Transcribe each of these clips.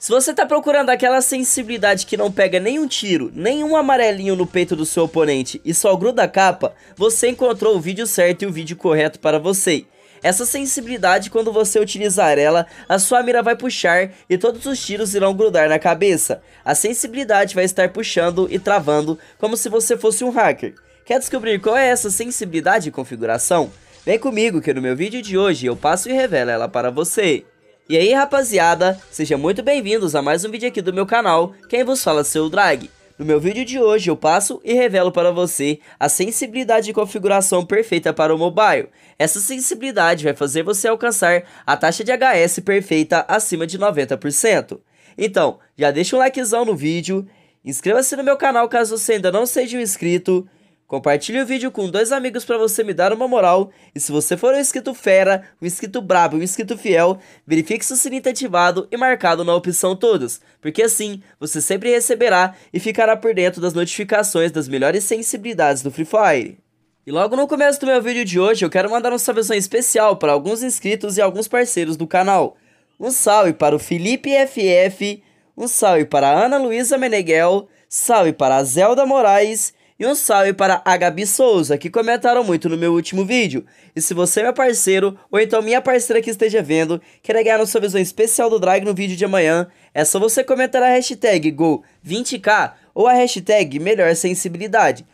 Se você tá procurando aquela sensibilidade que não pega nenhum tiro, nenhum amarelinho no peito do seu oponente e só gruda a capa, você encontrou o vídeo certo e o vídeo correto para você. Essa sensibilidade, quando você utilizar ela, a sua mira vai puxar e todos os tiros irão grudar na cabeça. A sensibilidade vai estar puxando e travando como se você fosse um hacker. Quer descobrir qual é essa sensibilidade e configuração? Vem comigo que no meu vídeo de hoje eu passo e revelo ela para você. E aí rapaziada, sejam muito bem-vindos a mais um vídeo aqui do meu canal, quem vos fala seu Drag. No meu vídeo de hoje eu passo e revelo para você a sensibilidade de configuração perfeita para o mobile. Essa sensibilidade vai fazer você alcançar a taxa de HS perfeita acima de 90%. Então, já deixa um likezão no vídeo, inscreva-se no meu canal caso você ainda não seja um inscrito, Compartilhe o vídeo com dois amigos para você me dar uma moral. E se você for um inscrito fera, um inscrito brabo e um inscrito fiel, verifique se o sininho está ativado e marcado na opção todos, porque assim você sempre receberá e ficará por dentro das notificações das melhores sensibilidades do Free Fire. E logo no começo do meu vídeo de hoje, eu quero mandar um salvezão especial para alguns inscritos e alguns parceiros do canal. Um salve para o Felipe FF, um salve para a Ana Luísa Meneghel, salve para a Zelda Moraes e um salve para a Gabi Souza, que comentaram muito no meu último vídeo. E se você é meu parceiro, ou então minha parceira que esteja vendo, quer ganhar sua visão especial do drag no vídeo de amanhã, é só você comentar a hashtag GO20K ou a hashtag Melhor Sensibilidade.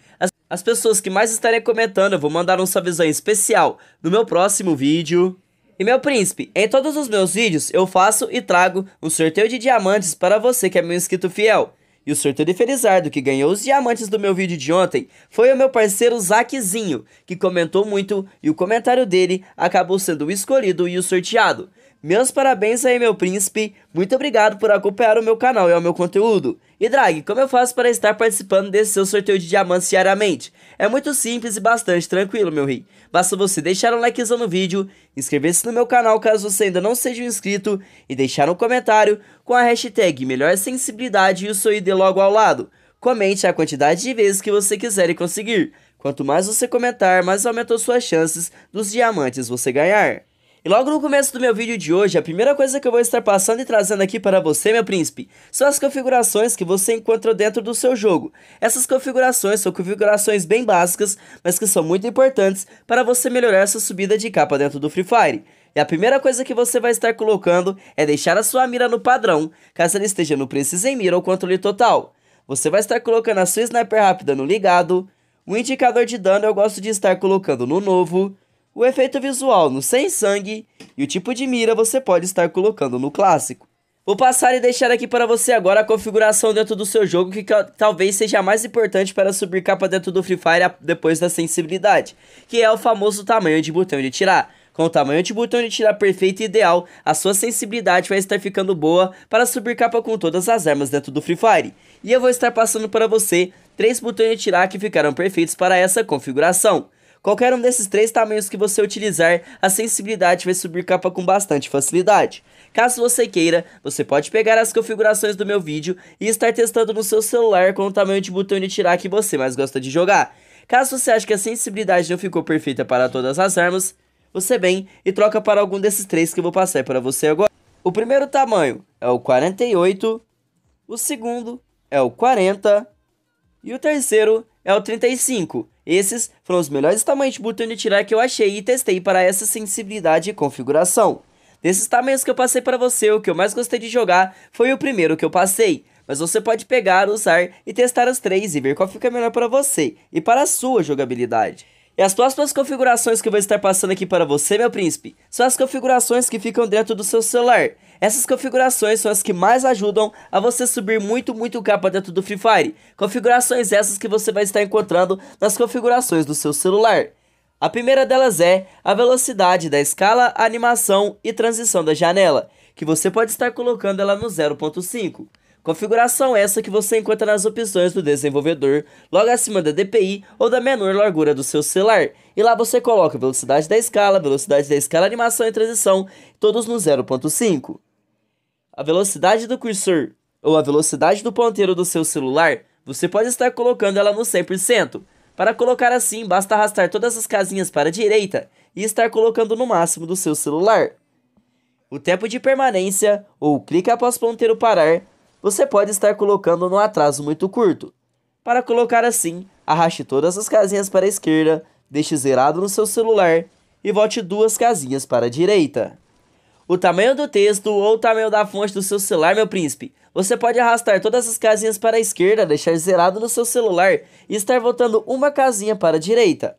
As pessoas que mais estarem comentando, eu vou mandar um salvezão especial no meu próximo vídeo. E meu príncipe, em todos os meus vídeos eu faço e trago um sorteio de diamantes para você que é meu inscrito fiel. E o sorteio tá de felizardo que ganhou os diamantes do meu vídeo de ontem foi o meu parceiro Zaquezinho, que comentou muito e o comentário dele acabou sendo o escolhido e o sorteado. Meus parabéns aí, meu príncipe. Muito obrigado por acompanhar o meu canal e o meu conteúdo. E Drag, como eu faço para estar participando desse seu sorteio de diamantes diariamente? É muito simples e bastante tranquilo, meu rei. Basta você deixar um likezão no vídeo, inscrever-se no meu canal caso você ainda não seja um inscrito e deixar um comentário com a hashtag Melhor Sensibilidade e o seu ID logo ao lado. Comente a quantidade de vezes que você quiser e conseguir. Quanto mais você comentar, mais aumentam suas chances dos diamantes você ganhar. E logo no começo do meu vídeo de hoje, a primeira coisa que eu vou estar passando e trazendo aqui para você, meu príncipe, são as configurações que você encontra dentro do seu jogo. Essas configurações são configurações bem básicas, mas que são muito importantes para você melhorar essa subida de capa dentro do Free Fire. E a primeira coisa que você vai estar colocando é deixar a sua mira no padrão, caso ela esteja no Precision em Mira ou Controle Total. Você vai estar colocando a sua Sniper Rápida no ligado, o indicador de dano eu gosto de estar colocando no novo, o efeito visual no sem sangue e o tipo de mira você pode estar colocando no clássico. Vou passar e deixar aqui para você agora a configuração dentro do seu jogo que talvez seja a mais importante para subir capa dentro do Free Fire depois da sensibilidade, que é o famoso tamanho de botão de tirar. Com o tamanho de botão de tirar perfeito e ideal, a sua sensibilidade vai estar ficando boa para subir capa com todas as armas dentro do Free Fire. E eu vou estar passando para você três botões de tirar que ficaram perfeitos para essa configuração. Qualquer um desses três tamanhos que você utilizar, a sensibilidade vai subir capa com bastante facilidade. Caso você queira, você pode pegar as configurações do meu vídeo e estar testando no seu celular com o tamanho de botão de tirar que você mais gosta de jogar. Caso você ache que a sensibilidade não ficou perfeita para todas as armas, você vem e troca para algum desses três que eu vou passar para você agora. O primeiro tamanho é o 48, o segundo é o 40 e o terceiro é o 35. Esses foram os melhores tamanhos de botão de tirar que eu achei e testei para essa sensibilidade e configuração. Desses tamanhos que eu passei para você, o que eu mais gostei de jogar foi o primeiro que eu passei. Mas você pode pegar, usar e testar os três e ver qual fica melhor para você e para a sua jogabilidade. E as próximas configurações que eu vou estar passando aqui para você, meu príncipe, são as configurações que ficam dentro do seu celular. Essas configurações são as que mais ajudam a você subir muito, muito capa dentro do Free Fire. Configurações essas que você vai estar encontrando nas configurações do seu celular. A primeira delas é a velocidade da escala, animação e transição da janela, que você pode estar colocando ela no 0.5. Configuração essa que você encontra nas opções do desenvolvedor, logo acima da DPI ou da menor largura do seu celular. E lá você coloca velocidade da escala, velocidade da escala, animação e transição, todos no 0.5 a velocidade do cursor ou a velocidade do ponteiro do seu celular, você pode estar colocando ela no 100%. Para colocar assim, basta arrastar todas as casinhas para a direita e estar colocando no máximo do seu celular. O tempo de permanência, ou clique após ponteiro parar, você pode estar colocando no atraso muito curto. Para colocar assim, arraste todas as casinhas para a esquerda, deixe zerado no seu celular e volte duas casinhas para a direita o tamanho do texto ou o tamanho da fonte do seu celular, meu príncipe. Você pode arrastar todas as casinhas para a esquerda, deixar zerado no seu celular e estar voltando uma casinha para a direita.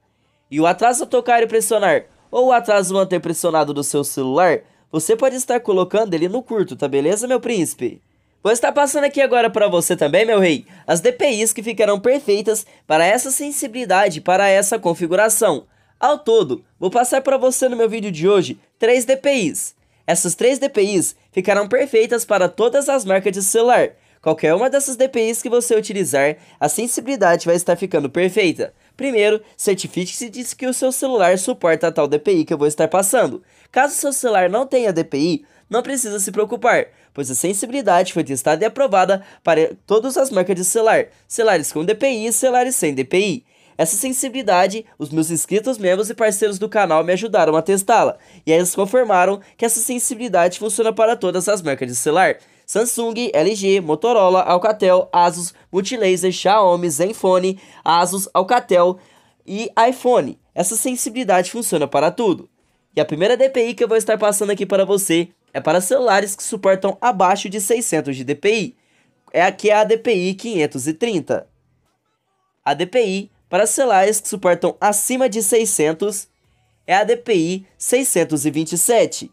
E o atraso tocar e pressionar, ou o atraso manter pressionado do seu celular, você pode estar colocando ele no curto, tá beleza, meu príncipe? Vou estar passando aqui agora para você também, meu rei, as DPIs que ficarão perfeitas para essa sensibilidade, para essa configuração. Ao todo, vou passar para você no meu vídeo de hoje 3 DPIs. Essas três DPIs ficarão perfeitas para todas as marcas de celular. Qualquer uma dessas DPIs que você utilizar, a sensibilidade vai estar ficando perfeita. Primeiro, certifique-se de que o seu celular suporta a tal DPI que eu vou estar passando. Caso seu celular não tenha DPI, não precisa se preocupar, pois a sensibilidade foi testada e aprovada para todas as marcas de celular, celulares com DPI e celulares sem DPI. Essa sensibilidade, os meus inscritos, membros e parceiros do canal me ajudaram a testá-la, e eles confirmaram que essa sensibilidade funciona para todas as marcas de celular. Samsung, LG, Motorola, Alcatel, Asus, Multilaser, Xiaomi, Zenfone, Asus, Alcatel e iPhone. Essa sensibilidade funciona para tudo. E a primeira DPI que eu vou estar passando aqui para você é para celulares que suportam abaixo de 600 de DPI. É aqui a DPI 530. É a DPI para celulares que suportam acima de 600 é a DPI 627.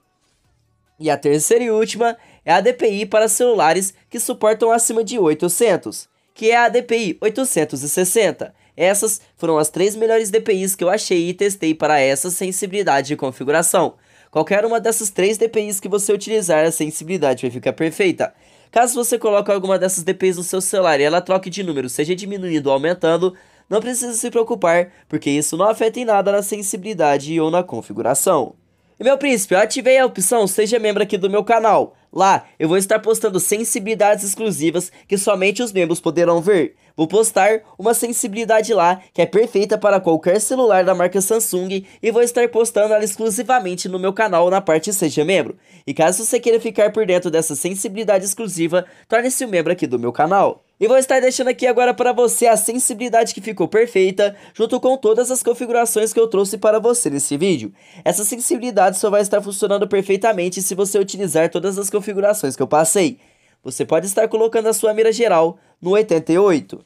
E a terceira e última é a DPI para celulares que suportam acima de 800, que é a DPI 860. Essas foram as três melhores DPIs que eu achei e testei para essa sensibilidade de configuração. Qualquer uma dessas três DPIs que você utilizar, a sensibilidade vai ficar perfeita. Caso você coloque alguma dessas DPIs no seu celular e ela troque de número, seja diminuindo ou aumentando, não precisa se preocupar, porque isso não afeta em nada na sensibilidade ou na configuração. E meu príncipe, eu ativei a opção Seja Membro aqui do meu canal. Lá eu vou estar postando sensibilidades exclusivas que somente os membros poderão ver. Vou postar uma sensibilidade lá que é perfeita para qualquer celular da marca Samsung e vou estar postando ela exclusivamente no meu canal na parte Seja Membro. E caso você queira ficar por dentro dessa sensibilidade exclusiva, torne-se um membro aqui do meu canal. E vou estar deixando aqui agora para você a sensibilidade que ficou perfeita, junto com todas as configurações que eu trouxe para você nesse vídeo. Essa sensibilidade só vai estar funcionando perfeitamente se você utilizar todas as configurações que eu passei você pode estar colocando a sua mira geral no 88.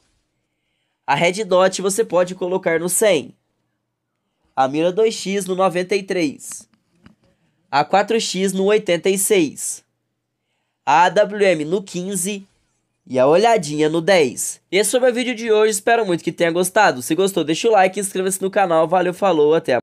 A red dot você pode colocar no 100. A mira 2x no 93. A 4x no 86. A AWM no 15 e a olhadinha no 10. esse foi o meu vídeo de hoje, espero muito que tenha gostado. Se gostou, deixa o like, e inscreva-se no canal, valeu, falou, até a